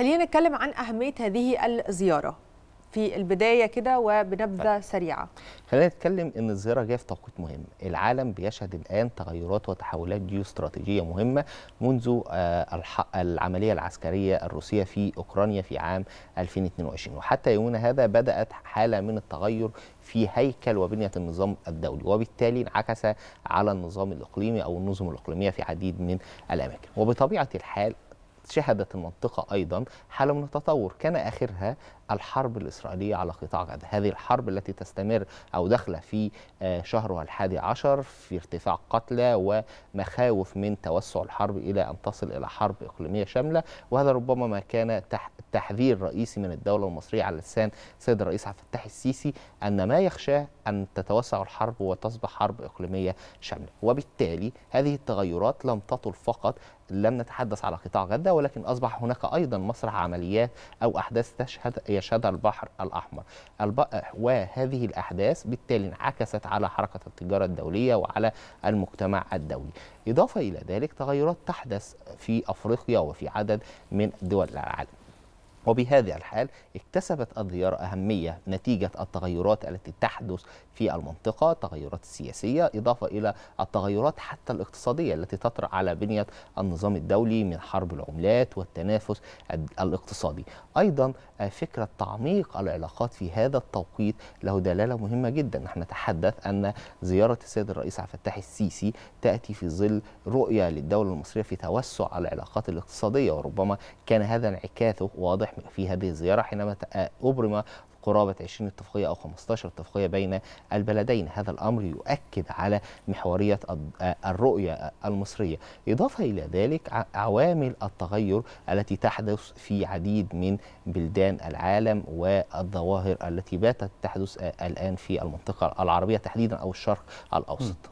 خلينا نتكلم عن أهمية هذه الزيارة في البدايه كده وبنبذه طيب. سريعه خلينا نتكلم ان الزياره جايه في توقيت مهم العالم بيشهد الان تغيرات وتحولات جيوستراتيجيه مهمه منذ آه، العمليه العسكريه الروسيه في اوكرانيا في عام 2022 وحتى يومنا هذا بدات حاله من التغير في هيكل وبنيه النظام الدولي وبالتالي انعكس على النظام الاقليمي او النظم الاقليميه في عديد من الاماكن وبطبيعه الحال شهدت المنطقة أيضا حالة من التطور كان آخرها الحرب الإسرائيلية على قطاع غزة هذه الحرب التي تستمر أو داخلة في آه، شهرها الحادي عشر في ارتفاع قتلى ومخاوف من توسع الحرب إلى أن تصل إلى حرب إقليمية شاملة وهذا ربما ما كان تحذير رئيسي من الدولة المصرية على لسان سيد الرئيس عبد الفتاح السيسي أن ما يخشاه أن تتوسع الحرب وتصبح حرب إقليمية شاملة وبالتالي هذه التغيرات لم تطل فقط لم نتحدث على قطاع غزة واحدة ولكن أصبح هناك أيضا مسرح عمليات أو أحداث تشهد يشهدها البحر الأحمر الب... وهذه الأحداث بالتالي انعكست على حركة التجارة الدولية وعلى المجتمع الدولي إضافة إلى ذلك تغيرات تحدث في أفريقيا وفي عدد من دول العالم وبهذا الحال اكتسبت الديار أهمية نتيجة التغيرات التي تحدث في المنطقة التغيرات السياسية إضافة إلى التغيرات حتى الاقتصادية التي تطرأ على بنية النظام الدولي من حرب العملات والتنافس الاقتصادي أيضا آه، فكرة تعميق العلاقات في هذا التوقيت له دلالة مهمة جدا نحن نتحدث أن زيارة السيد الرئيس عبد الفتاح السيسي تأتي في ظل رؤية للدولة المصرية في توسع العلاقات الاقتصادية وربما كان هذا انعكاسه واضح المتاح في هذه الزيارة حينما أبرم قرابة 20 اتفاقية أو 15 اتفاقية بين البلدين هذا الأمر يؤكد على محورية الرؤية المصرية إضافة إلى ذلك عوامل التغير التي تحدث في عديد من بلدان العالم والظواهر التي باتت تحدث الآن في المنطقة العربية تحديدا أو الشرق الأوسط